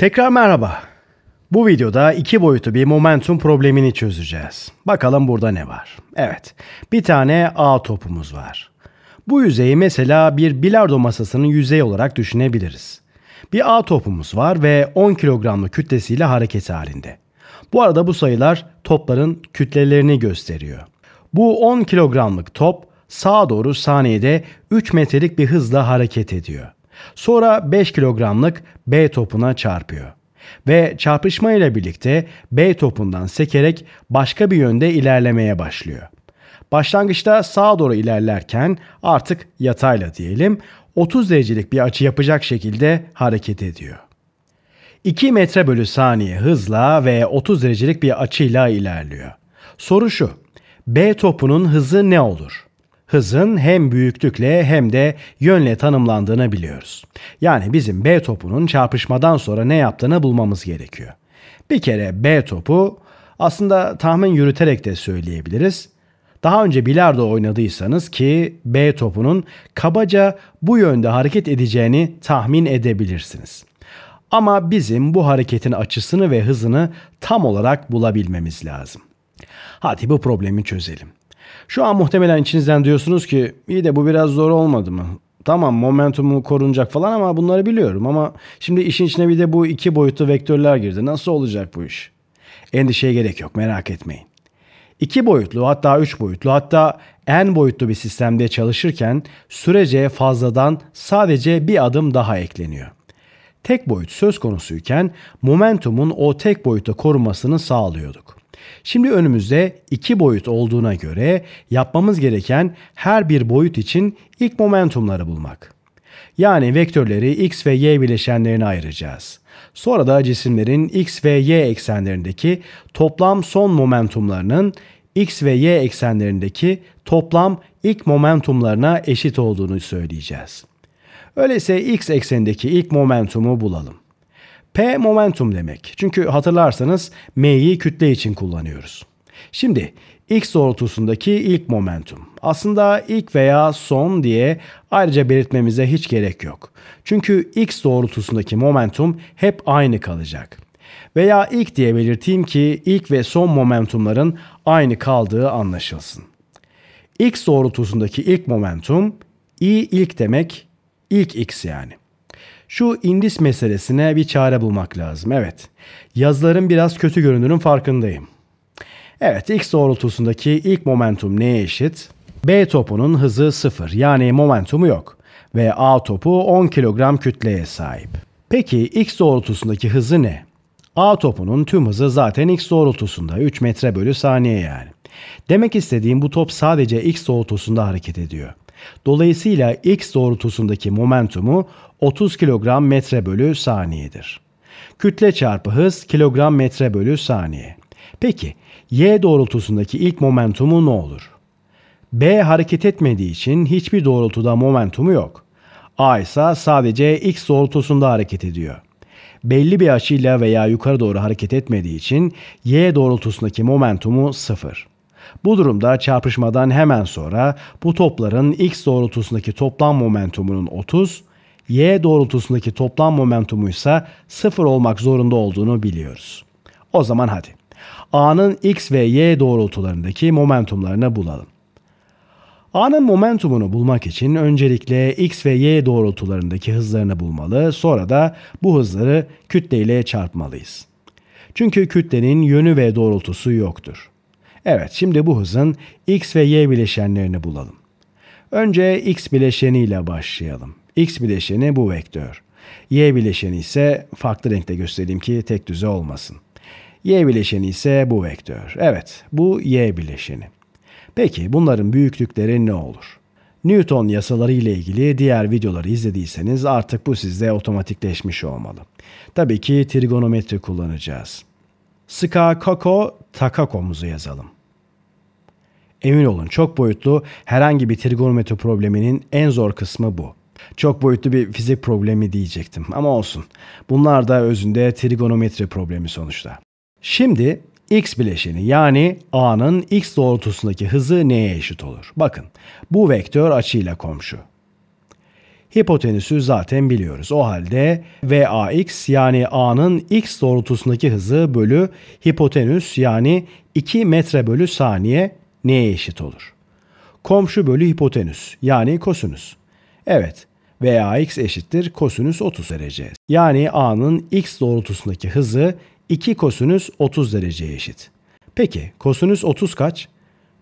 Tekrar merhaba. Bu videoda iki boyutlu bir momentum problemini çözeceğiz. Bakalım burada ne var? Evet, bir tane A topumuz var. Bu yüzeyi mesela bir bilardo masasının yüzeyi olarak düşünebiliriz. Bir A topumuz var ve 10 kilogramlık kütlesiyle hareket halinde. Bu arada bu sayılar topların kütlelerini gösteriyor. Bu 10 kilogramlık top sağa doğru saniyede 3 metrelik bir hızla hareket ediyor. Sonra 5 kilogramlık B topuna çarpıyor. Ve çarpışma ile birlikte B topundan sekerek başka bir yönde ilerlemeye başlıyor. Başlangıçta sağa doğru ilerlerken artık yatayla diyelim 30 derecelik bir açı yapacak şekilde hareket ediyor. 2 metre bölü saniye hızla ve 30 derecelik bir açıyla ilerliyor. Soru şu. B topunun hızı ne olur? hızın hem büyüklükle hem de yönle tanımlandığını biliyoruz. Yani bizim B topunun çarpışmadan sonra ne yaptığını bulmamız gerekiyor. Bir kere B topu aslında tahmin yürüterek de söyleyebiliriz. Daha önce bilardo oynadıysanız ki B topunun kabaca bu yönde hareket edeceğini tahmin edebilirsiniz. Ama bizim bu hareketin açısını ve hızını tam olarak bulabilmemiz lazım. Hadi bu problemi çözelim. Şu an muhtemelen içinizden diyorsunuz ki iyi de bu biraz zor olmadı mı? Tamam momentumu korunacak falan ama bunları biliyorum ama şimdi işin içine bir de bu iki boyutlu vektörler girdi. Nasıl olacak bu iş? Endişeye gerek yok merak etmeyin. İki boyutlu hatta üç boyutlu hatta en boyutlu bir sistemde çalışırken sürece fazladan sadece bir adım daha ekleniyor. Tek boyut söz konusuyken momentumun o tek boyutta korunmasını sağlıyorduk. Şimdi önümüzde iki boyut olduğuna göre yapmamız gereken her bir boyut için ilk momentumları bulmak. Yani vektörleri x ve y bileşenlerine ayıracağız. Sonra da cisimlerin x ve y eksenlerindeki toplam son momentumlarının x ve y eksenlerindeki toplam ilk momentumlarına eşit olduğunu söyleyeceğiz. Öyleyse x eksenindeki ilk momentumu bulalım. P momentum demek. Çünkü hatırlarsanız M'yi kütle için kullanıyoruz. Şimdi x doğrultusundaki ilk momentum. Aslında ilk veya son diye ayrıca belirtmemize hiç gerek yok. Çünkü x doğrultusundaki momentum hep aynı kalacak. Veya ilk diye belirteyim ki ilk ve son momentumların aynı kaldığı anlaşılsın. x doğrultusundaki ilk momentum i ilk demek, ilk x yani. Şu indis meselesine bir çare bulmak lazım. Evet. Yazların biraz kötü göründüğünün farkındayım. Evet x doğrultusundaki ilk momentum neye eşit? B topunun hızı 0 yani momentumu yok ve A topu 10 kilogram kütleye sahip. Peki x doğrultusundaki hızı ne? A topunun tüm hızı zaten x doğrultusunda 3 metre bölü saniye yani. Demek istediğim bu top sadece x doğrultusunda hareket ediyor. Dolayısıyla x doğrultusundaki momentumu 30 kilogram metre bölü saniyedir. Kütle çarpı hız kilogram metre bölü saniye. Peki y doğrultusundaki ilk momentumu ne olur? B hareket etmediği için hiçbir doğrultuda momentumu yok. A ise sadece x doğrultusunda hareket ediyor. Belli bir açıyla veya yukarı doğru hareket etmediği için y doğrultusundaki momentumu sıfır. Bu durumda çarpışmadan hemen sonra bu topların x doğrultusundaki toplam momentumunun 30, y doğrultusundaki toplam momentumu ise 0 olmak zorunda olduğunu biliyoruz. O zaman hadi. A'nın x ve y doğrultularındaki momentumlarını bulalım. A'nın momentumunu bulmak için öncelikle x ve y doğrultularındaki hızlarını bulmalı, sonra da bu hızları kütle ile çarpmalıyız. Çünkü kütlenin yönü ve doğrultusu yoktur. Evet şimdi bu hızın x ve y bileşenlerini bulalım. Önce x bileşeniyle başlayalım. x bileşeni bu vektör. y bileşeni ise farklı renkte göstereyim ki tek düze olmasın. y bileşeni ise bu vektör. Evet bu y bileşeni. Peki bunların büyüklükleri ne olur? Newton yasaları ile ilgili diğer videoları izlediyseniz artık bu sizde otomatikleşmiş olmalı. Tabii ki trigonometri kullanacağız. Skakako Takako'muzu yazalım. Emin olun çok boyutlu herhangi bir trigonometri probleminin en zor kısmı bu. Çok boyutlu bir fizik problemi diyecektim ama olsun. Bunlar da özünde trigonometri problemi sonuçta. Şimdi x bileşeni yani a'nın x doğrultusundaki hızı neye eşit olur? Bakın bu vektör açıyla komşu. Hipotenüsü zaten biliyoruz. O halde VAX yani A'nın X doğrultusundaki hızı bölü hipotenüs yani 2 metre bölü saniye neye eşit olur? Komşu bölü hipotenüs yani kosinüs. Evet VAX eşittir kosinüs 30 derece. Yani A'nın X doğrultusundaki hızı 2 kosinüs 30 dereceye eşit. Peki kosinüs 30 kaç?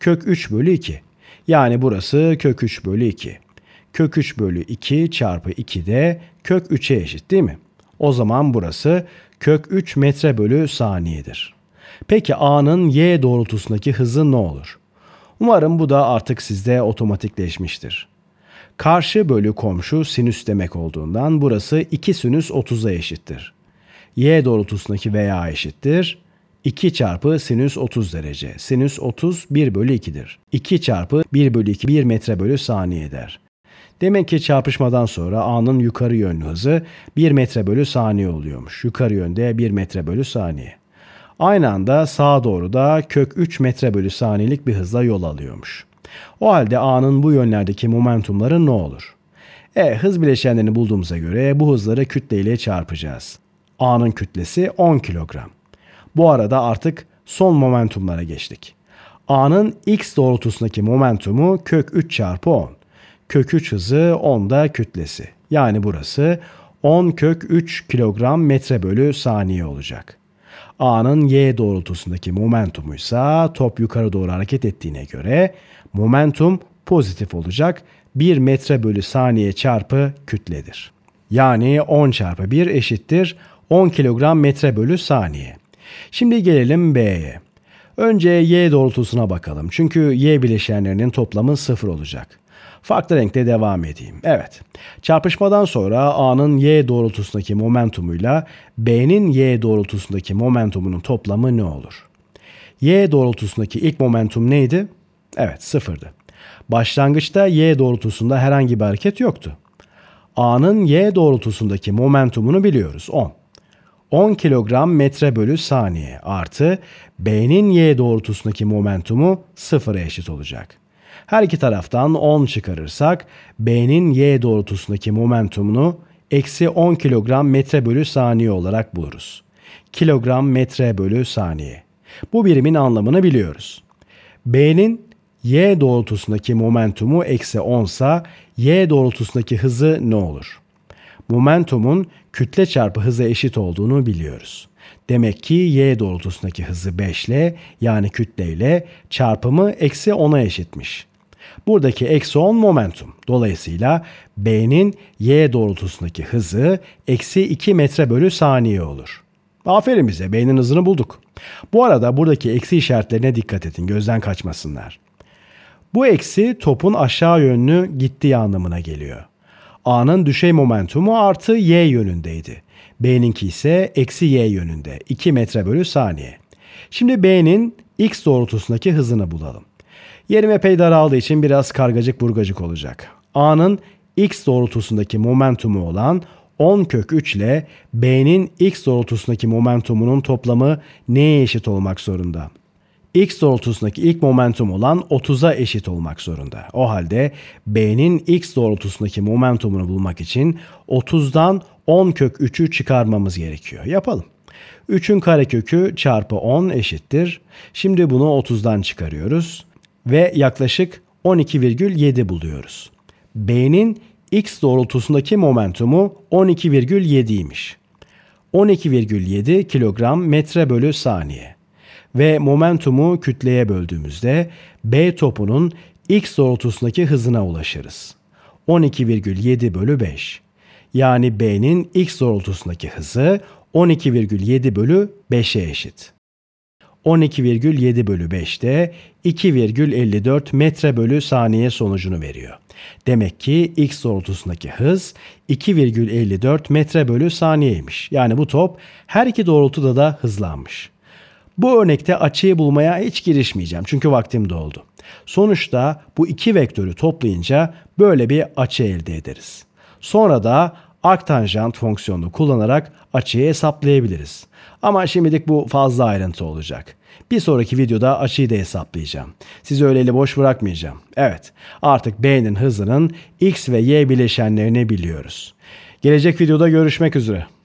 Kök 3 bölü 2. Yani burası kök 3 bölü 2 kök 3 bölü 2 çarpı 2 de kök 3'e eşit değil mi? O zaman burası kök 3 metre bölü saniyedir. Peki A'nın y doğrultusundaki hızı ne olur? Umarım bu da artık sizde otomatikleşmiştir. Karşı bölü komşu sinüs demek olduğundan burası 2 sinüs 30'a eşittir. Y doğrultusundaki veya eşittir 2 çarpı sinüs 30 derece. Sinüs 30 1 bölü 2'dir. 2 çarpı 1 bölü 2 1 metre bölü saniye eder. Demek ki çarpışmadan sonra A'nın yukarı yönlü hızı 1 metre bölü saniye oluyormuş. Yukarı yönde 1 metre bölü saniye. Aynı anda sağa doğru da kök 3 metre bölü saniyelik bir hızla yol alıyormuş. O halde A'nın bu yönlerdeki momentumları ne olur? E hız bileşenlerini bulduğumuza göre bu hızları kütleyle çarpacağız. A'nın kütlesi 10 kilogram. Bu arada artık son momentumlara geçtik. A'nın x doğrultusundaki momentumu kök 3 çarpı 10 kök 3 hızı 10'da kütlesi. Yani burası 10 kök 3 kilogram metre bölü saniye olacak. A'nın y doğrultusundaki momentumu ise top yukarı doğru hareket ettiğine göre momentum pozitif olacak 1 metre bölü saniye çarpı kütledir. Yani 10 çarpı 1 eşittir 10 kilogram metre bölü saniye. Şimdi gelelim B'ye. Önce y doğrultusuna bakalım çünkü y bileşenlerinin toplamı 0 olacak. Farklı renkte devam edeyim. Evet. Çarpışmadan sonra A'nın Y doğrultusundaki momentumuyla B'nin Y doğrultusundaki momentumunun toplamı ne olur? Y doğrultusundaki ilk momentum neydi? Evet sıfırdı. Başlangıçta Y doğrultusunda herhangi bir hareket yoktu. A'nın Y doğrultusundaki momentumunu biliyoruz 10. 10 kilogram metre bölü saniye artı B'nin Y doğrultusundaki momentumu sıfıra eşit olacak.'' Her iki taraftan 10 çıkarırsak B'nin y doğrultusundaki momentumunu eksi 10 kilogram metre bölü saniye olarak buluruz. Kilogram metre bölü saniye. Bu birimin anlamını biliyoruz. B'nin y doğrultusundaki momentumu eksi 10 sa y doğrultusundaki hızı ne olur? Momentumun kütle çarpı hıza eşit olduğunu biliyoruz. Demek ki y doğrultusundaki hızı 5 ile yani kütleyle çarpımı eksi 10'a eşitmiş. Buradaki eksi 10 momentum. Dolayısıyla B'nin y doğrultusundaki hızı eksi 2 metre bölü saniye olur. Aferin bize B'nin hızını bulduk. Bu arada buradaki eksi işaretlerine dikkat edin gözden kaçmasınlar. Bu eksi topun aşağı yönlü gittiği anlamına geliyor. A'nın düşey momentumu artı y yönündeydi. B'ninki ise eksi y yönünde 2 metre bölü saniye. Şimdi B'nin x doğrultusundaki hızını bulalım. Yerim epey daraldığı için biraz kargacık burgacık olacak. A'nın x doğrultusundaki momentumu olan 10 kök 3 ile B'nin x doğrultusundaki momentumunun toplamı neye eşit olmak zorunda? x doğrultusundaki ilk momentum olan 30'a eşit olmak zorunda. O halde B'nin x doğrultusundaki momentumunu bulmak için 30'dan 10 kök 3'ü çıkarmamız gerekiyor. Yapalım. 3'ün karekökü çarpı 10 eşittir. Şimdi bunu 30'dan çıkarıyoruz ve yaklaşık 12,7 buluyoruz. B'nin x doğrultusundaki momentumu 12,7 imiş. 12,7 kilogram metre bölü saniye ve momentumu kütleye böldüğümüzde B topunun x doğrultusundaki hızına ulaşırız. 12,7 bölü 5. Yani B'nin x doğrultusundaki hızı 12,7 bölü 5'e eşit. 12,7 bölü 5'te 2,54 metre bölü saniye sonucunu veriyor. Demek ki x doğrultusundaki hız 2,54 metre bölü saniyeymiş. Yani bu top her iki doğrultuda da hızlanmış. Bu örnekte açıyı bulmaya hiç girişmeyeceğim çünkü vaktim doldu. Sonuçta bu iki vektörü toplayınca böyle bir açı elde ederiz. Sonra da arktanjant fonksiyonunu kullanarak açıyı hesaplayabiliriz. Ama şimdilik bu fazla ayrıntı olacak. Bir sonraki videoda açıyı da hesaplayacağım. Sizi öyle eli boş bırakmayacağım. Evet, artık B'nin hızının x ve y bileşenlerini biliyoruz. Gelecek videoda görüşmek üzere.